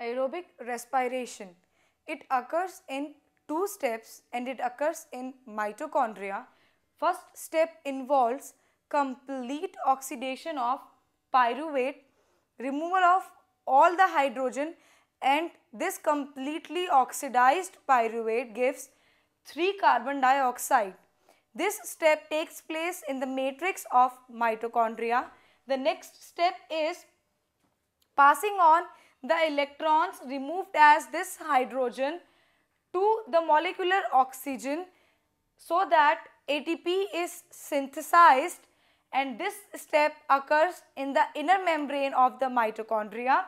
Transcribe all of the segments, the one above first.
aerobic respiration. It occurs in two steps and it occurs in mitochondria. First step involves complete oxidation of pyruvate, removal of all the hydrogen and this completely oxidized pyruvate gives 3 carbon dioxide. This step takes place in the matrix of mitochondria. The next step is passing on the electrons removed as this hydrogen to the molecular oxygen so that ATP is synthesized and this step occurs in the inner membrane of the mitochondria.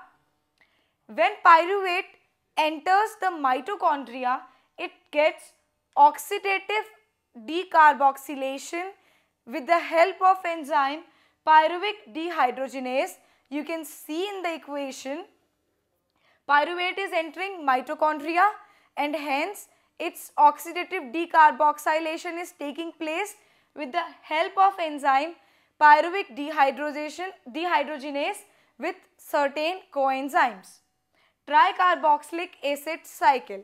When pyruvate enters the mitochondria, it gets oxidative decarboxylation with the help of enzyme pyruvic dehydrogenase. You can see in the equation Pyruvate is entering mitochondria and hence its oxidative decarboxylation is taking place with the help of enzyme pyruvic dehydrogenation dehydrogenase with certain coenzymes. Tricarboxylic acid cycle.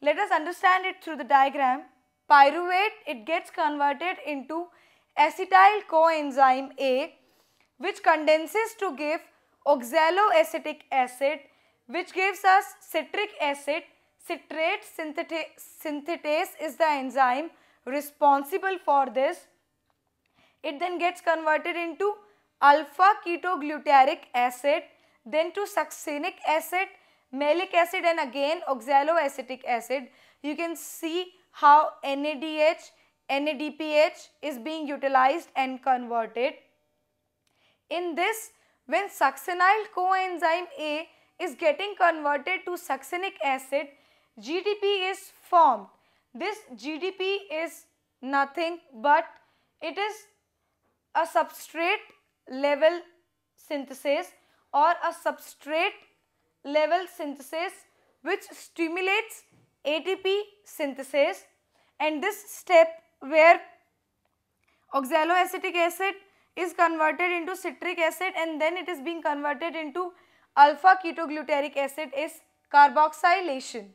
Let us understand it through the diagram. Pyruvate, it gets converted into acetyl coenzyme A which condenses to give oxaloacetic acid which gives us citric acid. Citrate synthetase is the enzyme responsible for this. It then gets converted into alpha ketoglutaric acid, then to succinic acid, malic acid and again oxaloacetic acid. You can see how NADH, NADPH is being utilized and converted. In this, when succinyl coenzyme A is getting converted to succinic acid, GDP is formed. This GDP is nothing but it is a substrate level synthesis or a substrate level synthesis which stimulates ATP synthesis and this step where oxaloacetic acid is converted into citric acid and then it is being converted into alpha ketogluteric acid is carboxylation